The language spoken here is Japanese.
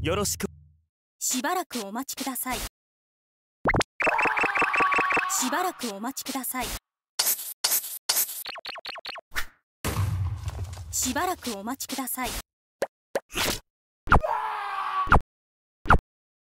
よろしくしばらくお待ちくださいしばらくお待ちくださいしばらくお待ちください